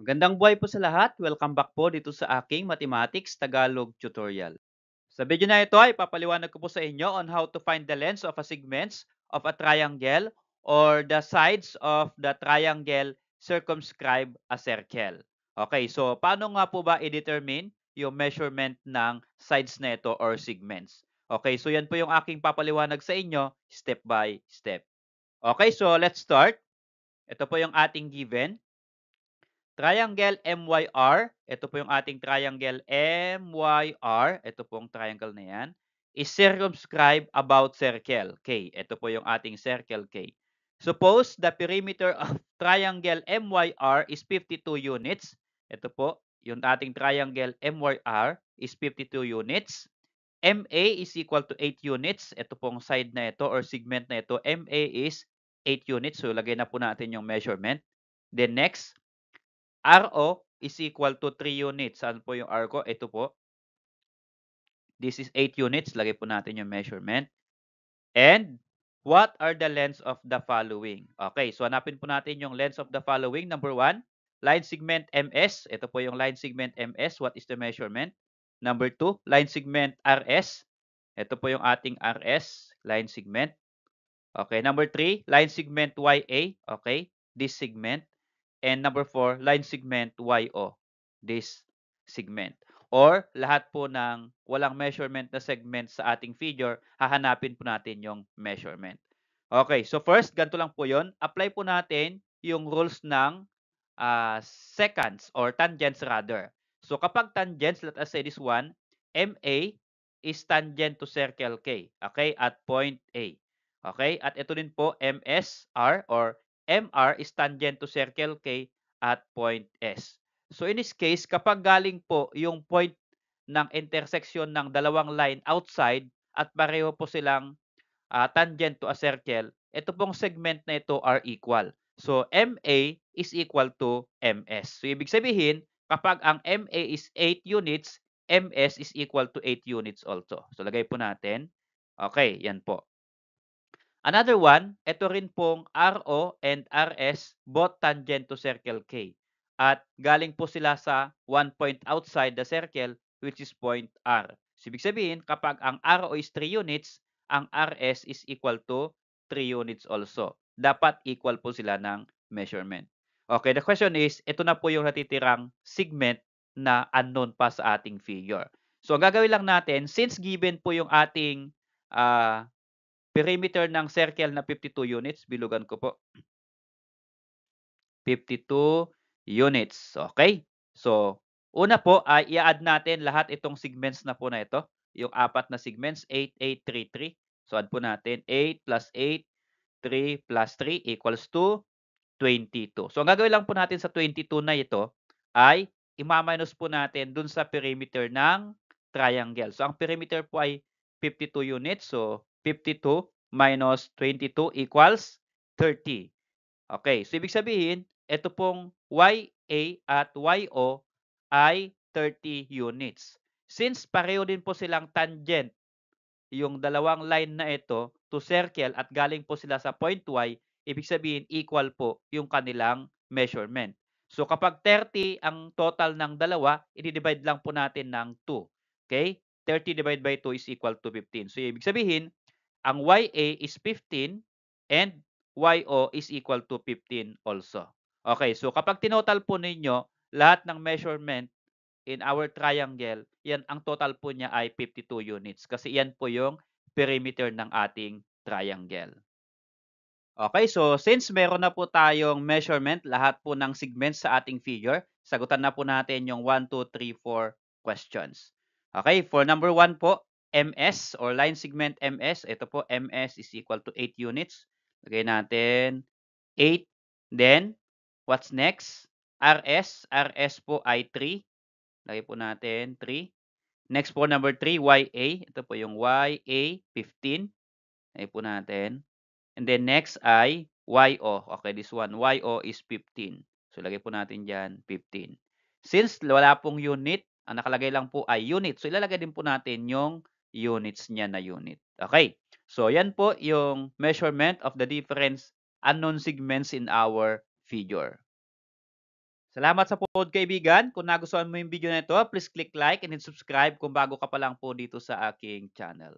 Magandang buhay po sa lahat. Welcome back po dito sa aking Mathematics Tagalog tutorial. Sa video na ito ay papaliwanag ko po sa inyo on how to find the lengths of a segments of a triangle or the sides of the triangle circumscribe a circle. Okay, so paano nga po ba i-determine yung measurement ng sides na ito or segments? Okay, so yan po yung aking papaliwanag sa inyo step by step. Okay, so let's start. Ito po yung ating given. Triangle MYR, ito po yung ating triangle MYR, ito po yung triangle na yan, is circumscribed about circle K. Ito po yung ating circle K. Suppose the perimeter of triangle MYR is 52 units. Ito po, yung ating triangle MYR is 52 units. MA is equal to 8 units. Ito po pong side na ito or segment na ito, MA is 8 units. So, lagay na po natin yung measurement. Then next, RO is equal to 3 units. Saan po yung R ko? Ito po. This is 8 units. Lagay po natin yung measurement. And what are the lengths of the following? Okay, so hanapin po natin yung lengths of the following. Number 1, line segment MS. Ito po yung line segment MS. What is the measurement? Number 2, line segment RS. Ito po yung ating RS, line segment. Okay, number 3, line segment YA. Okay, this segment. And number four, line segment YO, this segment. Or lahat po ng walang measurement na segment sa ating figure, hahanapin po natin yung measurement. Okay, so first, ganito lang po yon. Apply po natin yung rules ng uh, seconds or tangents rather. So kapag tangents, let us say this one, MA is tangent to circle K, okay, at point A. Okay, at ito din po MSR or MR is tangent to circle K at point S. So in this case, kapag galing po yung point ng intersection ng dalawang line outside at pareho po silang uh, tangent to a circle, ito pong segment na ito are equal. So MA is equal to MS. So ibig sabihin, kapag ang MA is 8 units, MS is equal to 8 units also. So lagay po natin. Okay, yan po. Another one, ito rin pong RO and RS both tangent to circle K. At galing po sila sa one point outside the circle which is point R. So, ibig sabihin, kapag ang RO is 3 units, ang RS is equal to 3 units also. Dapat equal po sila ng measurement. Okay, the question is, ito na po yung natitirang segment na unknown pa sa ating figure. So, ang gagawin lang natin, since given po yung ating uh, Perimeter ng circle na 52 units, bilugan ko po. 52 units. Okay? So, una po ay ah, i-add natin lahat itong segments na po na ito. Yung apat na segments, 8, 8, 3, 3. So, add po natin 8 plus 8, 3 plus 3 equals to 22. So, ang gagawin lang po natin sa 22 na ito ay imaminus po natin dun sa perimeter ng triangle. So, ang perimeter po ay 52 units. So, 52 minus 22 equals 30. Okay, so ibig sabihin, ito pong YA at YO ay 30 units. Since pareho din po silang tangent, yung dalawang line na ito to circle at galing po sila sa point Y, ibig sabihin equal po yung kanilang measurement. So kapag 30 ang total ng dalawa, i-divide lang po natin ng 2. Okay? 30 divided by 2 is equal to 15. So ibig sabihin, ang YA is 15 and YO is equal to 15 also. Okay, so kapag tinotal po ninyo lahat ng measurement in our triangle, yan ang total po niya ay 52 units kasi yan po yung perimeter ng ating triangle. Okay, so since meron na po tayong measurement, lahat po ng segments sa ating figure, sagutan na po natin yung 1, 2, 3, 4 questions. Okay, for number 1 po, MS or line segment MS. Ito po, MS is equal to 8 units. Lagay natin 8. Then, what's next? RS. RS po ay 3. Lagay po natin 3. Next po, number 3, YA. Ito po yung YA 15. Lagay po natin. And then next ay YO. Okay, this one. YO is 15. So, lagay po natin dyan 15. Since wala pong unit, ang nakalagay lang po ay unit. So, ilalagay din po natin yung units niya na unit. Okay. So, yan po yung measurement of the difference unknown segments in our figure. Salamat sa pod kaibigan. Kung nagustuhan mo yung video na ito, please click like and subscribe kung bago ka pa lang po dito sa aking channel.